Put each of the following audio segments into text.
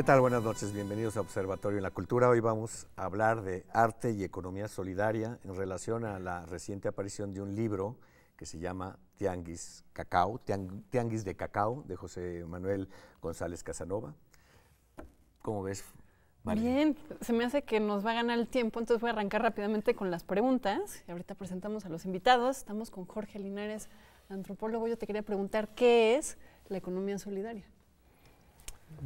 ¿Qué tal? Buenas noches, bienvenidos a Observatorio en la Cultura. Hoy vamos a hablar de arte y economía solidaria en relación a la reciente aparición de un libro que se llama Tianguis Cacao, Tianguis de Cacao, de José Manuel González Casanova. ¿Cómo ves? María? Bien, se me hace que nos va a ganar el tiempo, entonces voy a arrancar rápidamente con las preguntas. Ahorita presentamos a los invitados. Estamos con Jorge Linares, antropólogo. Yo te quería preguntar, ¿qué es la economía solidaria?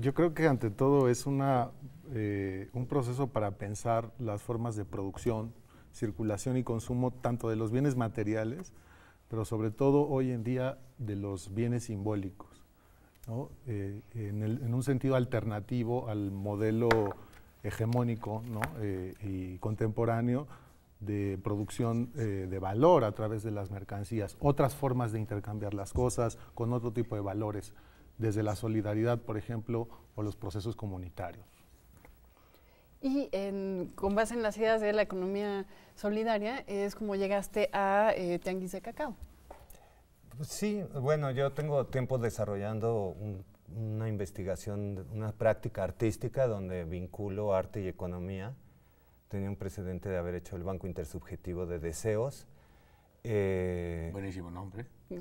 Yo creo que ante todo es una, eh, un proceso para pensar las formas de producción, circulación y consumo tanto de los bienes materiales, pero sobre todo hoy en día de los bienes simbólicos, ¿no? Eh, en, un sentido alternativo al modelo hegemónico ¿no? Eh, y contemporáneo de producción de valor a través de las mercancías, otras formas de intercambiar las cosas con otro tipo de valores desde la solidaridad, por ejemplo, o los procesos comunitarios. Y con base en las ideas de la economía solidaria, es como llegaste a eh, Tianguis de Cacao. Pues sí, bueno, yo tengo tiempo desarrollando una investigación, una práctica artística donde vinculo arte y economía. Tenía un precedente de haber hecho el Banco Intersubjetivo de Deseos, eh, Buenísimo nombre.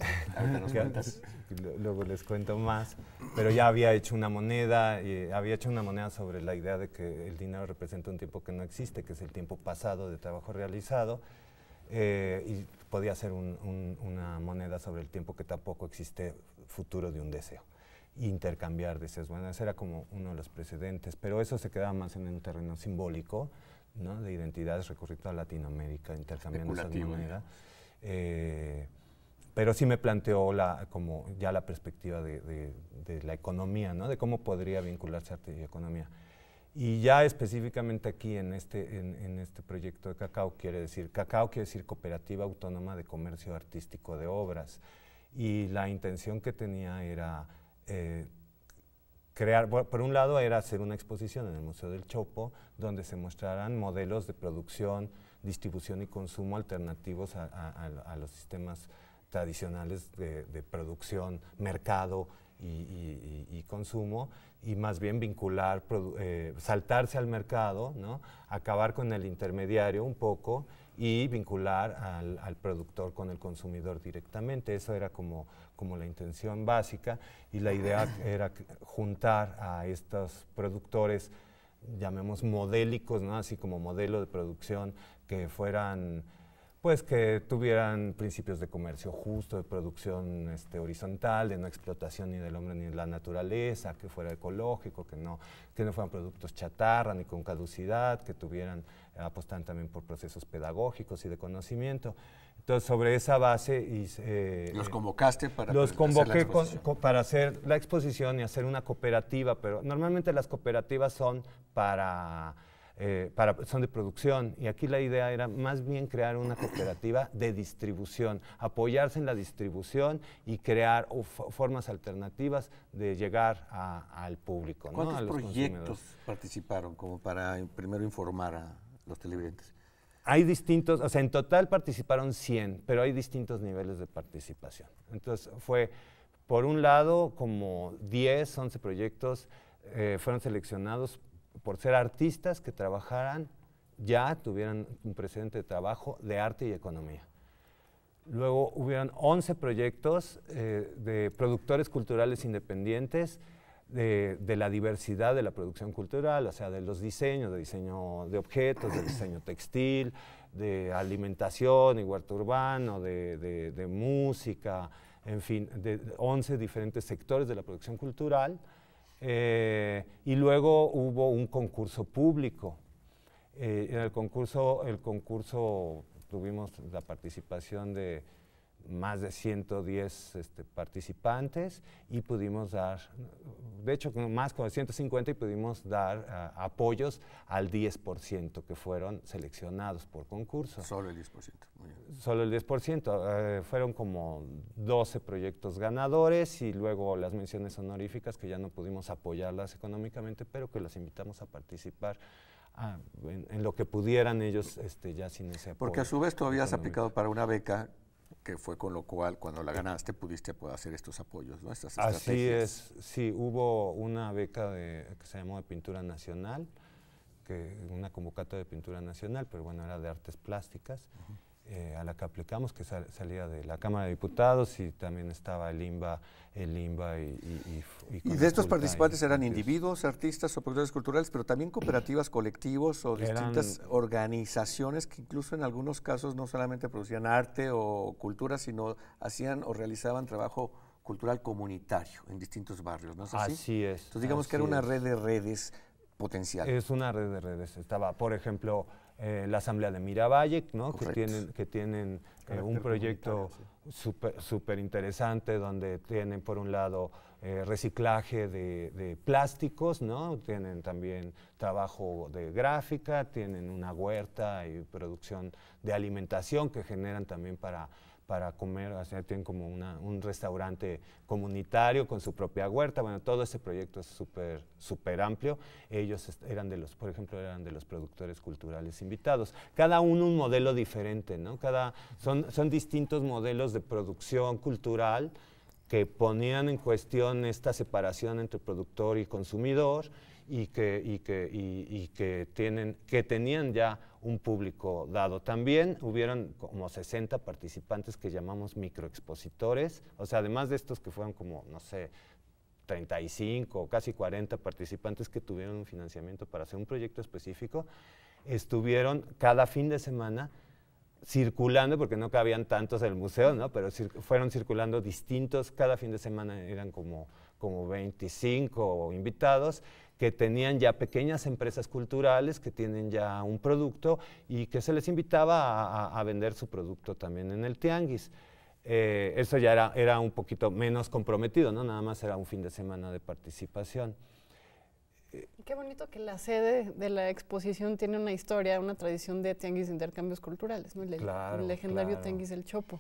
Luego les cuento más. Pero ya había hecho una moneda, y había hecho una moneda sobre la idea de que el dinero representa un tiempo que no existe, que es el tiempo pasado de trabajo realizado. Eh, y podía ser una moneda sobre el tiempo que tampoco existe futuro de un deseo. Intercambiar deseos. Bueno, ese era como uno de los precedentes, pero eso se quedaba más en un terreno simbólico, de identidades recurriendo a Latinoamérica, intercambiando esa moneda eh, pero sí me planteó la, como ya la perspectiva de, la economía, ¿no? de cómo podría vincularse arte y economía. Y ya específicamente aquí en este, en, este proyecto de Cacao quiere decir, Cacao quiere decir Cooperativa Autónoma de Comercio Artístico de Obras. Y la intención que tenía era eh, crear, por un lado era hacer una exposición en el Museo del Chopo, donde se mostraran modelos de producción, distribución y consumo alternativos a, los sistemas tradicionales de, producción, mercado y, consumo, y más bien vincular, eh, saltarse al mercado, ¿no? acabar con el intermediario un poco y vincular al, productor con el consumidor directamente. Eso era como, como la intención básica y la idea era juntar a estos productores llamemos modélicos, así como modelo de producción que fueran pues que tuvieran principios de comercio justo, de producción este, horizontal, de no explotación ni del hombre ni de la naturaleza, que fuera ecológico, que no, que no fueran productos chatarra ni con caducidad, que tuvieran, apostan también por procesos pedagógicos y de conocimiento. Entonces, sobre esa base... Y, eh, ¿Los convocaste para Los convoqué para hacer la exposición y hacer una cooperativa, pero normalmente las cooperativas son para eh, son de producción y aquí la idea era más bien crear una cooperativa de distribución, apoyarse en la distribución y crear formas alternativas de llegar al público. ¿Cuántos proyectos participaron como para eh, primero informar a los televidentes? Hay distintos, o sea, en total participaron 100, pero hay distintos niveles de participación. Entonces fue, por un lado, como 10, 11 proyectos eh, fueron seleccionados por ser artistas que trabajaran ya tuvieran un precedente de trabajo de arte y economía. Luego hubieron 11 proyectos eh, de productores culturales independientes de, la diversidad de la producción cultural, o sea, de los diseños, de diseño de objetos, de diseño textil, de alimentación y huerto urbano, de, de música, en fin, de 11 diferentes sectores de la producción cultural eh, y luego hubo un concurso público. Eh, en el concurso, el concurso tuvimos la participación de más de 110 este, participantes y pudimos dar, de hecho más con 150 y pudimos dar ah, apoyos al 10% que fueron seleccionados por concurso. Solo el 10%. Solo el 10%. Ah, fueron como 12 proyectos ganadores y luego las menciones honoríficas que ya no pudimos apoyarlas económicamente, pero que las invitamos a participar. Ah, en, lo que pudieran ellos este, ya sin ese apoyo. Porque a su vez tú habías aplicado para una beca que fue con lo cual cuando la ganaste pudiste poder hacer estos apoyos, ¿no? Estas Así es, sí, hubo una beca de, que se llamó de pintura nacional, que una convocatoria de pintura nacional, pero bueno, era de artes plásticas. Eh, a la que aplicamos, que salía de la Cámara de Diputados y también estaba el IMBA, el y... ¿Y, y, de estos participantes eran individuos, artistas o productores culturales, pero también cooperativas, colectivos o distintas organizaciones que incluso en algunos casos no solamente producían arte o cultura, sino hacían o realizaban trabajo cultural comunitario en distintos barrios, ¿no es así? Así es. Entonces digamos que era una red de redes potencial. Es una red de redes. Estaba, por ejemplo, eh, la Asamblea de Miravalle, ¿no? que tienen, que tienen eh, un proyecto súper interesante donde tienen por un lado eh, reciclaje de, de, plásticos, ¿no? tienen también trabajo de gráfica, tienen una huerta y producción de alimentación que generan también para para comer, tienen como un restaurante comunitario con su propia huerta, bueno, todo ese proyecto es súper, amplio. Ellos eran de los, por ejemplo, eran de los productores culturales invitados. Cada uno un modelo diferente, ¿no? Cada, son, son distintos modelos de producción cultural que ponían en cuestión esta separación entre productor y consumidor y que, tienen, que tenían ya un público dado. También hubieron como 60 participantes que llamamos microexpositores, o sea, además de estos que fueron como, no sé, 35, o casi 40 participantes que tuvieron un financiamiento para hacer un proyecto específico, estuvieron cada fin de semana circulando, porque no cabían tantos en el museo, pero fueron circulando distintos, cada fin de semana eran como como 25 invitados que tenían ya pequeñas empresas culturales, que tienen ya un producto y que se les invitaba a, vender su producto también en el tianguis. Eh, eso ya era, era, un poquito menos comprometido, ¿no? nada más era un fin de semana de participación qué bonito que la sede de la exposición tiene una historia, una tradición de tianguis de intercambios culturales, ¿no? el, legendario claro, del Chopo.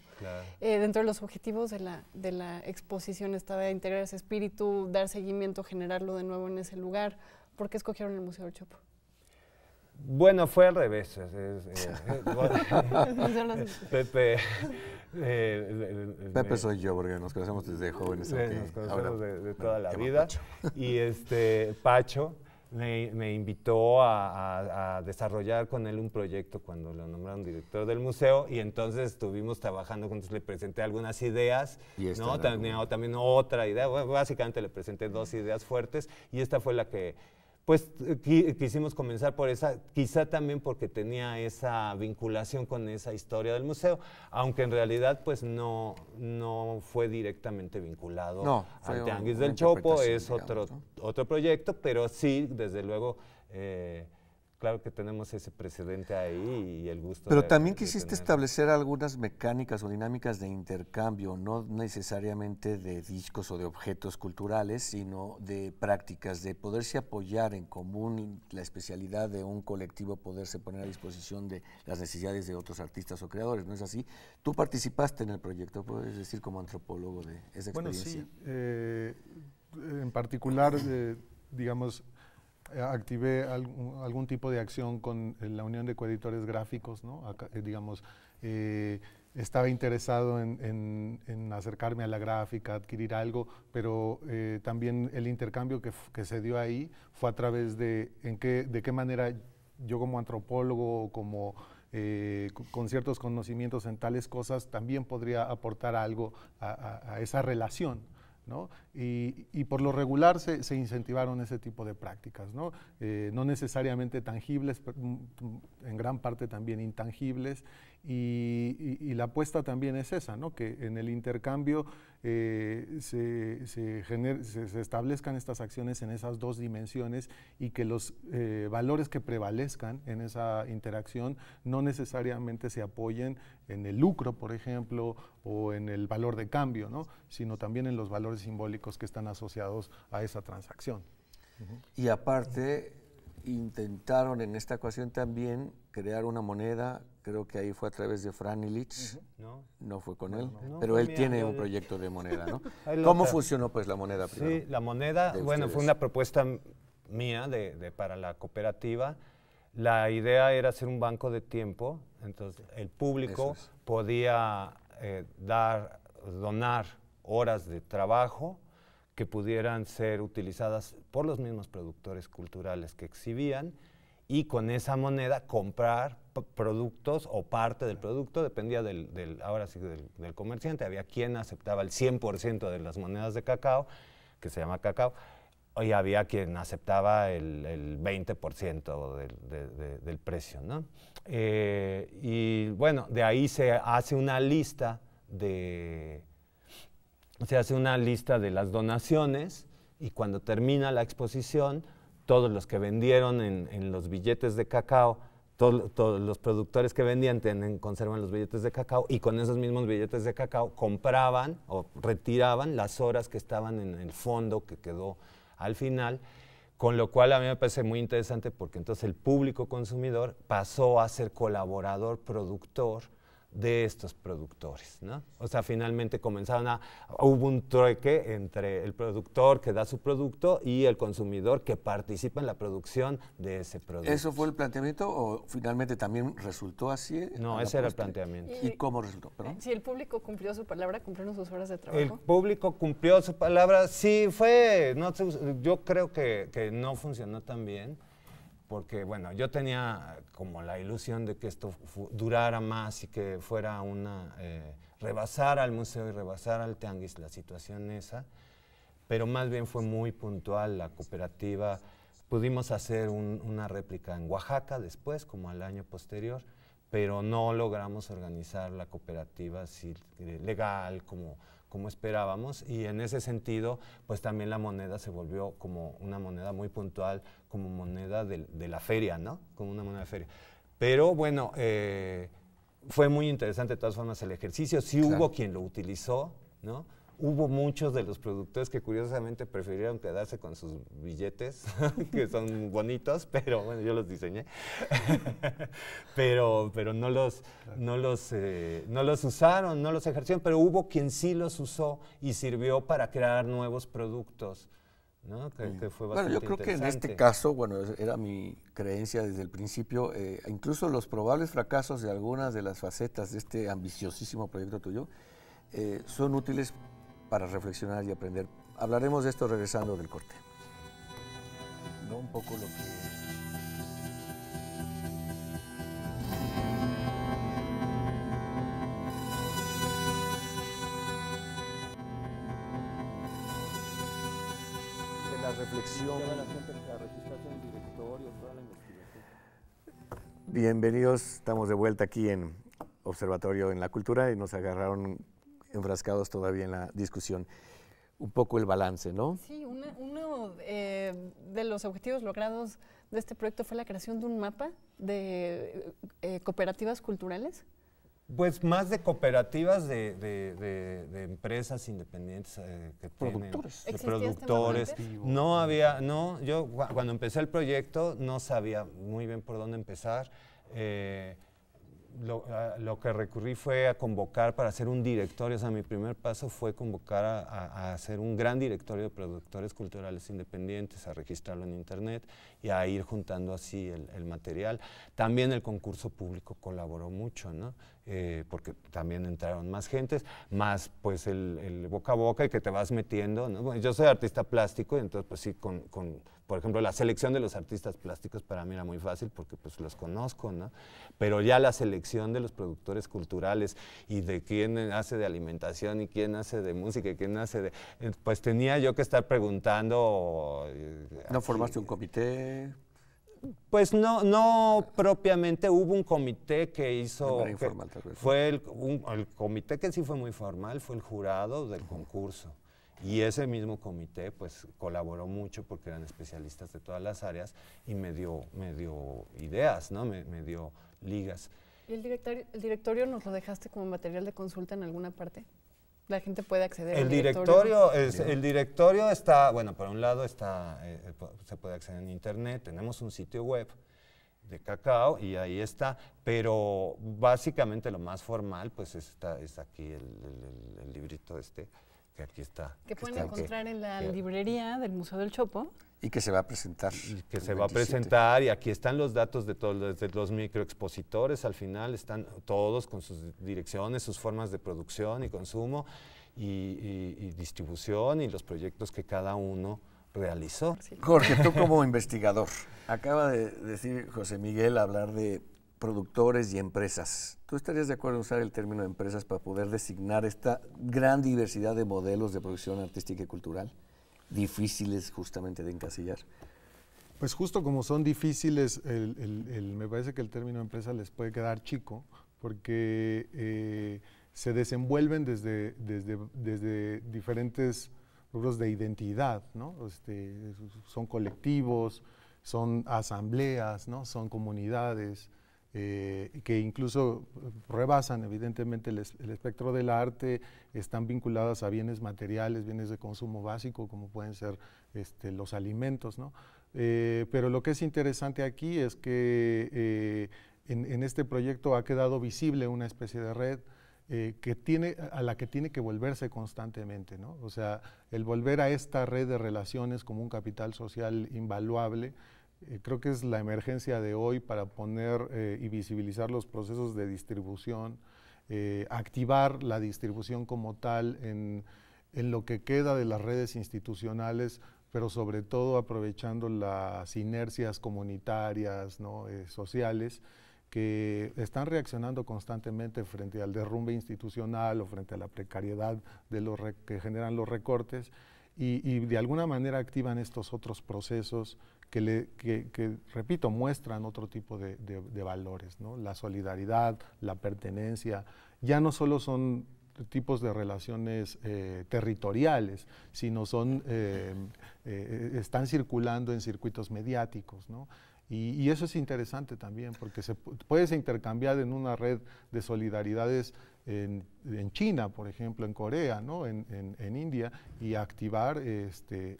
Eh, dentro de los objetivos de la, de la exposición estaba integrar ese espíritu, dar seguimiento, generarlo de nuevo en ese lugar. ¿Por qué escogieron el Museo del Chopo? Bueno, fue al revés. Eh, eh, Pepe eh, eh, Pepe eh, soy yo, porque nos conocemos desde jóvenes. Nos conocemos de, toda la vida. Y este, Pacho me, invitó a, desarrollar con él un proyecto cuando lo nombraron director del museo y entonces estuvimos trabajando juntos, le presenté algunas ideas, ¿no? También, otra idea, básicamente le presenté dos ideas fuertes y esta fue la que pues eh, eh, quisimos comenzar por esa, quizá también porque tenía esa vinculación con esa historia del museo, aunque en realidad pues no, no fue directamente vinculado no, al Tianguis del Chopo, es otro, otro proyecto, pero sí, desde luego... Eh, claro que tenemos ese precedente ahí y el gusto. Pero también quisiste establecer algunas mecánicas o dinámicas de intercambio, no necesariamente de discos o de objetos culturales, sino de prácticas, de poderse apoyar en común la especialidad de un colectivo, poderse poner a disposición de las necesidades de otros artistas o creadores, ¿no es así? Tú participaste en el proyecto, puedes decir, como antropólogo de esa experiencia. Bueno, sí. Eh, en particular, eh, digamos, activé algún, tipo de acción con eh, la Unión de Coeditores Gráficos, ¿no? Eh, digamos, eh, estaba interesado en, acercarme a la gráfica, adquirir algo, pero también el intercambio que, se dio ahí fue a través de qué, de qué manera yo como antropólogo, como con ciertos conocimientos en tales cosas, también podría aportar algo a esa relación, y, por lo regular se, incentivaron ese tipo de prácticas, no, eh, necesariamente tangibles, mm, mm, en gran parte también intangibles, y, la apuesta también es esa, que en el intercambio eh, se, establezcan estas acciones en esas dos dimensiones y que los eh, valores que prevalezcan en esa interacción no necesariamente se apoyen en el lucro, por ejemplo, o en el valor de cambio, ¿no? sino también en los valores simbólicos que están asociados a esa transacción. Y aparte, intentaron en esta ecuación también crear una moneda creo que ahí fue a través de Fran Illich, no. fue con él, pero él tiene un proyecto de moneda, ¿no? ¿Cómo funcionó pues la moneda primero? Sí, la moneda, bueno, fue una propuesta mía de, para la cooperativa. La idea era hacer un banco de tiempo, entonces el público podía eh, dar, donar horas de trabajo que pudieran ser utilizadas por los mismos productores culturales que exhibían y con esa moneda comprar productos o parte del producto, dependía del, ahora sí, del, comerciante. Había quien aceptaba el 100% de las monedas de cacao, que se llama cacao, y había quien aceptaba el, 20% del, precio. ¿no? Eh, y bueno, de ahí se hace una lista de... Se hace una lista de las donaciones y cuando termina la exposición, todos los que vendieron en, los billetes de cacao, todos los productores que vendían conservan los billetes de cacao y con esos mismos billetes de cacao compraban o retiraban las horas que estaban en el fondo que quedó al final, con lo cual a mí me parece muy interesante porque entonces el público consumidor pasó a ser colaborador productor de estos productores. ¿no? O sea, finalmente comenzaron a, hubo un trueque entre el productor que da su producto y el consumidor que participa en la producción de ese producto. ¿Eso fue el planteamiento o finalmente también resultó así? No, ese era el planteamiento. ¿Y, cómo resultó? Eh, si el público cumplió su palabra, cumplieron sus horas de trabajo. El público cumplió su palabra, sí, fue, no, yo creo que, que no funcionó tan bien porque bueno, yo tenía como la ilusión de que esto durara más y que fuera una, eh, rebasar al museo y rebasar al tianguis la situación esa, pero más bien fue muy puntual la cooperativa. Pudimos hacer una réplica en Oaxaca después, como al año posterior, pero no logramos organizar la cooperativa eh, legal, como, como esperábamos y en ese sentido pues también la moneda se volvió como una moneda muy puntual, como moneda de, la feria, ¿no? Como una moneda de feria. Pero bueno, eh, fue muy interesante de todas formas el ejercicio, sí hubo quien lo utilizó, ¿no? Hubo muchos de los productores que curiosamente prefirieron quedarse con sus billetes, que son bonitos, pero bueno, yo los diseñé. pero pero no, los, no, los, eh, no los usaron, no los ejercieron, pero hubo quien sí los usó y sirvió para crear nuevos productos. ¿no? Que, bueno, yo creo que en este caso, bueno, era mi creencia desde el principio, eh, incluso los probables fracasos de algunas de las facetas de este ambiciosísimo proyecto tuyo eh, son útiles para reflexionar y aprender. Hablaremos de esto regresando del corte. la reflexión. Bienvenidos, estamos de vuelta aquí en Observatorio en la Cultura y nos agarraron enfrascados todavía en la discusión. Un poco el balance, ¿no? Sí, uno eh, de los objetivos logrados de este proyecto fue la creación de un mapa de eh, eh, cooperativas culturales. Pues más de cooperativas de, empresas independientes que productores. Este productores. No había, no, yo cuando empecé el proyecto no sabía muy bien por dónde empezar lo, que recurrí fue a convocar para hacer un directorio. O sea, mi primer paso fue convocar a, hacer un gran directorio de productores culturales independientes, a registrarlo en Internet y a ir juntando así el, el material. También el concurso público colaboró mucho, ¿no? Eh, porque también entraron más gentes, más pues el, boca a boca, y que te vas metiendo. yo soy artista plástico, y entonces pues sí, con, por ejemplo, la selección de los artistas plásticos para mí era muy fácil porque pues los conozco, Pero ya la selección de los productores culturales y de quién hace de alimentación y quién hace de música y quién hace de... Eh, pues tenía yo que estar preguntando... Eh, ¿No formaste un comité? Pues no, no propiamente hubo un comité que hizo. Informal, fue el, comité que sí fue muy formal, fue el jurado del concurso. Y ese mismo comité, pues, colaboró mucho porque eran especialistas de todas las áreas y me dio, me dio ideas, ¿no? Me, dio ligas. ¿Y el directorio, el directorio nos lo dejaste como material de consulta en alguna parte? La gente puede acceder el al directorio. es, el directorio está, bueno, por un lado está, eh, eh, se puede acceder en internet, tenemos un sitio web de cacao y ahí está, pero básicamente lo más formal pues está, es aquí el, librito este que aquí está. Que, pueden encontrar en la librería del Museo del Chopo. Y que se va a presentar. Y que se va a presentar y aquí están los datos de todos los, los microexpositores, al final están todos con sus direcciones, sus formas de producción y consumo y, distribución y los proyectos que cada uno realizó. Jorge, tú como investigador, acaba de decir José Miguel hablar de productores y empresas. ¿Tú estarías de acuerdo en usar el término empresas para poder designar esta gran diversidad de modelos de producción artística y cultural? difíciles justamente de encasillar? Pues justo como son difíciles, me parece que el término empresa les puede quedar chico, porque eh, se desenvuelven desde, diferentes rubros de identidad, ¿no? Este, son colectivos, son asambleas, ¿no? son comunidades, eh, que incluso rebasan evidentemente el, espectro del arte, están vinculadas a bienes materiales, bienes de consumo básico, como pueden ser este, los alimentos. Eh, pero lo que es interesante aquí es que eh, en, este proyecto ha quedado visible una especie de red que tiene, a la que tiene que volverse constantemente. O sea, el volver a esta red de relaciones como un capital social invaluable eh, creo que es la emergencia de hoy para poner eh, y visibilizar los procesos de distribución, eh, activar la distribución como tal en, lo que queda de las redes institucionales, pero sobre todo aprovechando las inercias comunitarias, ¿no? sociales que están reaccionando constantemente frente al derrumbe institucional o frente a la precariedad de los que generan los recortes y, y, de alguna manera activan estos otros procesos que, repito, muestran otro tipo de, valores, la solidaridad, la pertenencia. Ya no solo son tipos de relaciones eh, territoriales, sino son, eh, eh, están circulando en circuitos mediáticos. Y, eso es interesante también, porque se, puedes intercambiar en una red de solidaridades en, China, por ejemplo, en Corea, en, India, y activar este,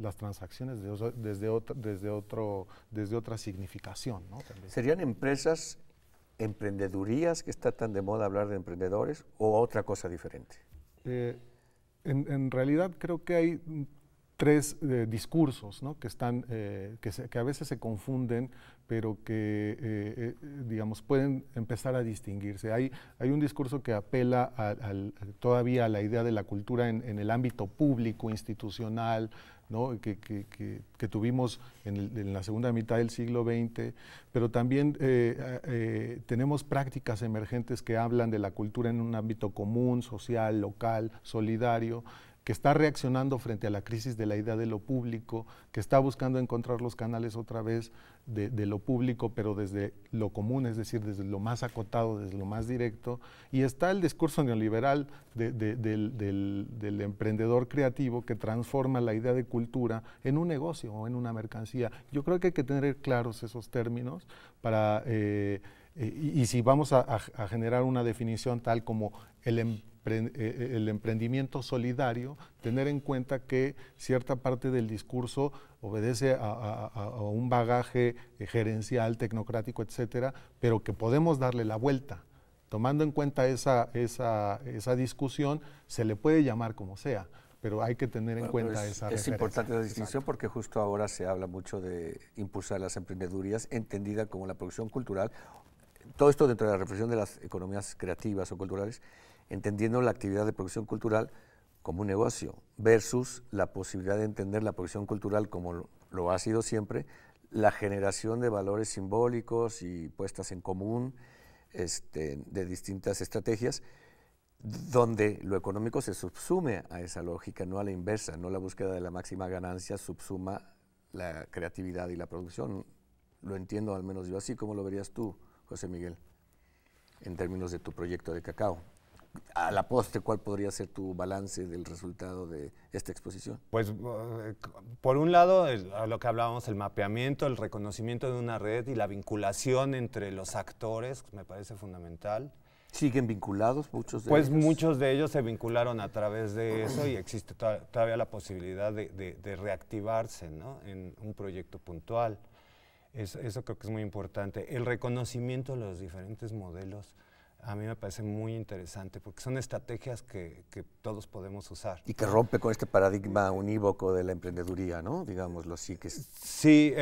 las transacciones desde, otro, desde, otro, desde otra significación. ¿Serían empresas, emprendedurías, que está tan de moda hablar de emprendedores, o otra cosa diferente? Eh, en realidad creo que hay tres eh, discursos que, están, eh, que, a veces se confunden, pero que, eh, digamos, pueden empezar a distinguirse. Hay, hay un discurso que apela todavía a la idea de la cultura en, el ámbito público, institucional, que, tuvimos en, la segunda mitad del siglo XX, pero también tenemos prácticas emergentes que hablan de la cultura en un ámbito común, social, local, solidario, que está reaccionando frente a la crisis de la idea de lo público, que está buscando encontrar los canales otra vez de, lo público, pero desde lo común, es decir, desde lo más acotado, desde lo más directo. Y está el discurso neoliberal del, emprendedor creativo que transforma la idea de cultura en un negocio o en una mercancía. Yo creo que hay que tener claros esos términos para... Eh, eh, y, si vamos a, generar una definición tal como el emprendedor eh, eh, el emprendimiento solidario, tener en cuenta que cierta parte del discurso obedece a, un bagaje gerencial, tecnocrático, etcétera, pero que podemos darle la vuelta. Tomando en cuenta esa, discusión, se le puede llamar como sea, pero hay que tener en cuenta esa Es importante la distinción porque justo ahora se habla mucho de impulsar las emprendedurías, entendida como la producción cultural. Todo esto dentro de la reflexión de las economías creativas o culturales, entendiendo la actividad de producción cultural como un negocio, versus la posibilidad de entender la producción cultural como lo, ha sido siempre, la generación de valores simbólicos y puestas en común este, de distintas estrategias, donde lo económico se subsume a esa lógica, no a la inversa, no la búsqueda de la máxima ganancia subsuma la creatividad y la producción. Lo entiendo al menos yo así, como lo verías tú, José Miguel, en términos de tu proyecto de cacao a la postre, ¿cuál podría ser tu balance del resultado de esta exposición? Pues eh, por un lado, a lo que hablábamos, el mapeamiento, el reconocimiento de una red y la vinculación entre los actores, me parece fundamental. ¿Siguen vinculados muchos de pues ellos? Pues muchos de ellos se vincularon a través de eso y existe todavía la posibilidad de, reactivarse en un proyecto puntual. eso creo que es muy importante. El reconocimiento de los diferentes modelos a mí me parece muy interesante porque son estrategias que, todos podemos usar. Y que rompe con este paradigma unívoco de la emprendeduría, ¿no? Digámoslo así. Que sí,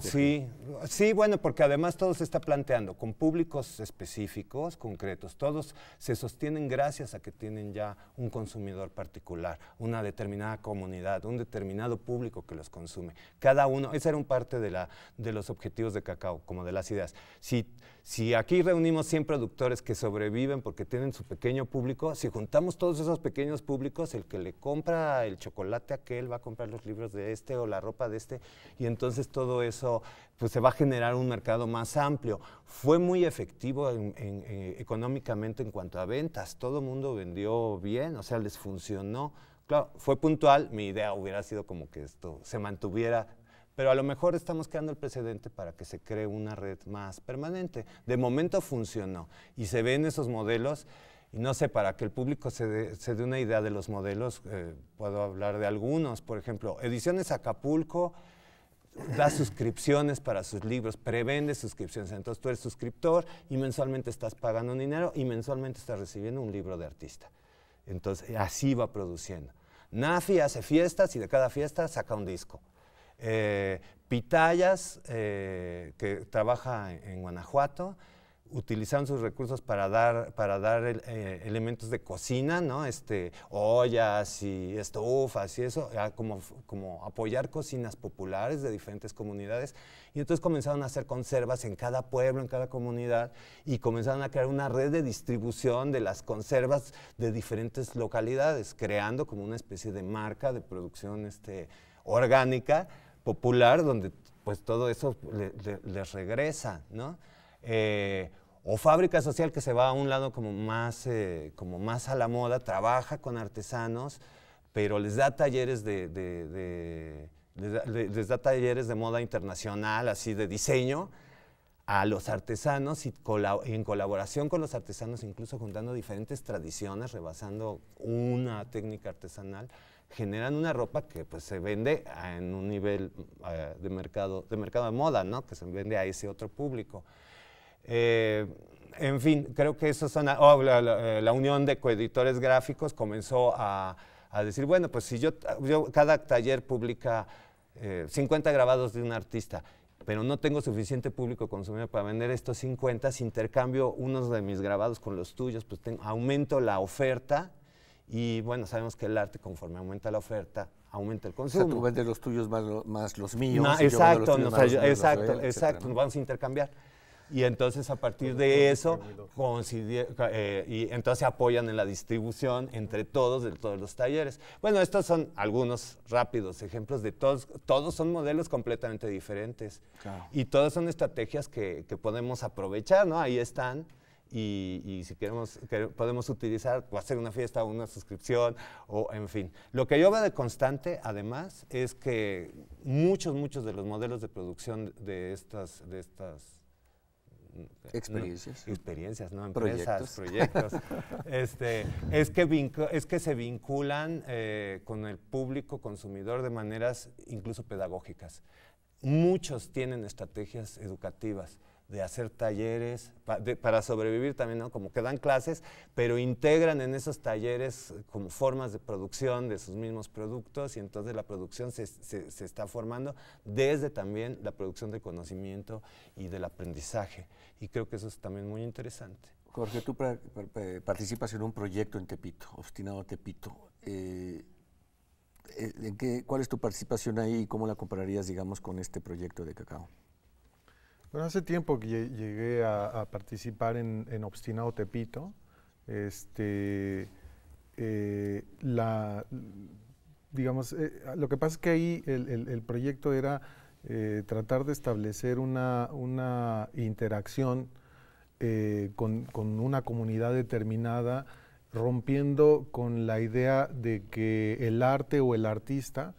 sí, sí, bueno, porque además todo se está planteando con públicos específicos, concretos. Todos se sostienen gracias a que tienen ya un consumidor particular, una determinada comunidad, un determinado público que los consume. Cada uno, esa era un parte de, la, de los objetivos de Cacao, como de las ideas. Si, si aquí reunimos 100 productores que sobreviven porque tienen su pequeño público, si juntamos todos esos pequeños públicos, el que le compra el chocolate a aquel va a comprar los libros de este o la ropa de este, y entonces todo eso pues se va a generar un mercado más amplio. Fue muy efectivo eh, económicamente en cuanto a ventas, todo el mundo vendió bien, o sea, les funcionó. Claro, fue puntual, mi idea hubiera sido como que esto se mantuviera pero a lo mejor estamos creando el precedente para que se cree una red más permanente. De momento funcionó y se ven esos modelos. Y no sé, para que el público se dé, una idea de los modelos, eh, puedo hablar de algunos. Por ejemplo, Ediciones Acapulco da suscripciones para sus libros, prevende suscripciones. Entonces tú eres suscriptor y mensualmente estás pagando un dinero y mensualmente estás recibiendo un libro de artista. Entonces así va produciendo. Nafi hace fiestas y de cada fiesta saca un disco. Eh, Pitayas, eh, que trabaja en, Guanajuato, utilizaron sus recursos para dar, para dar eh, elementos de cocina, ¿no? Este, ollas y estufas y eso, como, como apoyar cocinas populares de diferentes comunidades. Y entonces comenzaron a hacer conservas en cada pueblo, en cada comunidad, y comenzaron a crear una red de distribución de las conservas de diferentes localidades, creando como una especie de marca de producción este, orgánica popular donde pues todo eso les regresa, eh, o fábrica social que se va a un lado eh, como más, a la moda, trabaja con artesanos, pero les da talleres de, les da talleres de moda internacional, así de diseño, a los artesanos y en colaboración con los artesanos, incluso juntando diferentes tradiciones, rebasando una técnica artesanal generan una ropa que pues se vende ah, en un nivel ah, de, mercado, de mercado de moda, Que se vende a ese otro público. Eh, en fin, creo que eso son, ah, oh, eh, la, unión de coeditores gráficos comenzó a, decir, bueno, pues si yo, cada taller publica 50 eh, grabados de un artista, pero no tengo suficiente público consumidor para vender estos 50, si intercambio unos de mis grabados con los tuyos, pues aumento la oferta y bueno, sabemos que el arte, conforme aumenta la oferta, aumenta el consumo. O sea, tú vendes los tuyos más, los míos. exacto, exacto, exacto, vamos a intercambiar. Y entonces a partir de eso, eh, y entonces apoyan en la distribución entre todos, de todos los talleres. Bueno, estos son algunos rápidos ejemplos de todos, todos son modelos completamente diferentes. Y todas son estrategias que, que podemos aprovechar, ¿no? Ahí están. Y, si queremos, podemos utilizar o hacer una fiesta o una suscripción o en fin. Lo que yo veo de constante, además, es que muchos, muchos de los modelos de producción de estas, de estas experiencias, experiencias, no empresas, proyectos, este, es, que es que se vinculan eh, con el público consumidor de maneras incluso pedagógicas. Muchos tienen estrategias educativas de hacer talleres, para sobrevivir también, ¿no? Como que dan clases, pero integran en esos talleres como formas de producción de sus mismos productos y entonces la producción se, está formando desde también la producción de conocimiento y del aprendizaje. Y creo que eso es también muy interesante. Jorge, tú participas en un proyecto en Tepito, Obstinado Tepito. Eh, eh, ¿Cuál es tu participación ahí y cómo la compararías, digamos, con este proyecto de cacao? Bueno, hace tiempo que llegué a, participar en, Obstinado Tepito. Este, eh, digamos, eh, lo que pasa es que ahí el, proyecto era eh, tratar de establecer una, interacción con, una comunidad determinada, rompiendo con la idea de que el arte o el artista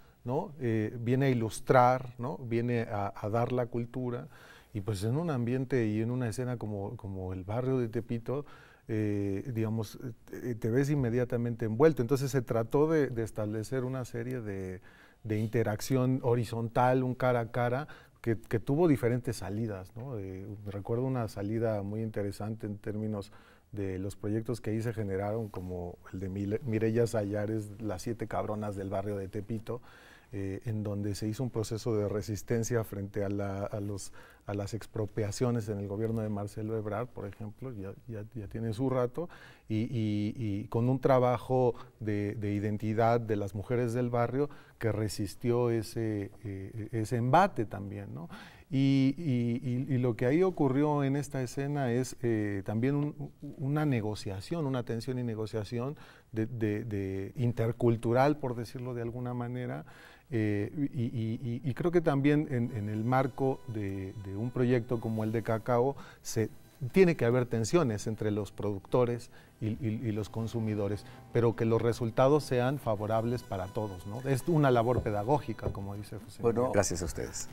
viene a ilustrar, viene a, dar la cultura, y pues en un ambiente y en una escena como, el barrio de Tepito, eh, digamos, eh, te ves inmediatamente envuelto. Entonces se trató de, establecer una serie de, de, interacción horizontal, un cara a cara, que, tuvo diferentes salidas. Eh, recuerdo una salida muy interesante en términos de los proyectos que ahí se generaron, como el de Mireya Sayares, Las Siete Cabronas del Barrio de Tepito, eh, en donde se hizo un proceso de resistencia frente a, los, a las expropiaciones en el gobierno de Marcelo Ebrard, por ejemplo, ya, tiene su rato, y, con un trabajo de, identidad de las mujeres del barrio que resistió ese, eh, ese embate también. ¿no? Y, lo que ahí ocurrió en esta escena es eh, también una negociación, una tensión y negociación de intercultural, por decirlo de alguna manera, eh, y, creo que también en, el marco de, un proyecto como el de cacao se tiene que haber tensiones entre los productores y, los consumidores, pero que los resultados sean favorables para todos. Es una labor pedagógica, como dice José. Bueno, gracias a ustedes.